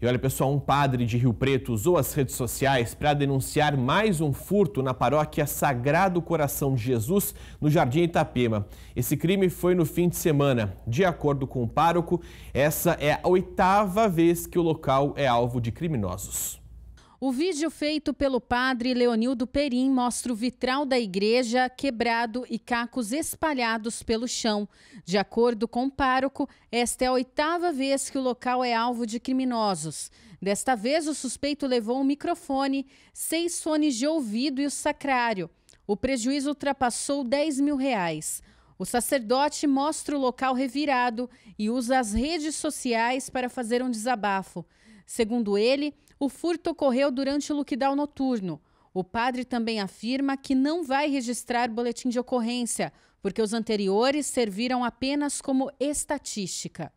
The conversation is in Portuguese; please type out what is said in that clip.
E olha pessoal, um padre de Rio Preto usou as redes sociais para denunciar mais um furto na paróquia Sagrado Coração de Jesus, no Jardim Itapema. Esse crime foi no fim de semana. De acordo com o pároco, essa é a oitava vez que o local é alvo de criminosos. O vídeo feito pelo padre Leonildo Perim mostra o vitral da igreja quebrado e cacos espalhados pelo chão. De acordo com o pároco, esta é a oitava vez que o local é alvo de criminosos. Desta vez, o suspeito levou um microfone, seis fones de ouvido e o sacrário. O prejuízo ultrapassou 10 mil reais. O sacerdote mostra o local revirado e usa as redes sociais para fazer um desabafo. Segundo ele, o furto ocorreu durante o lockdown noturno. O padre também afirma que não vai registrar boletim de ocorrência, porque os anteriores serviram apenas como estatística.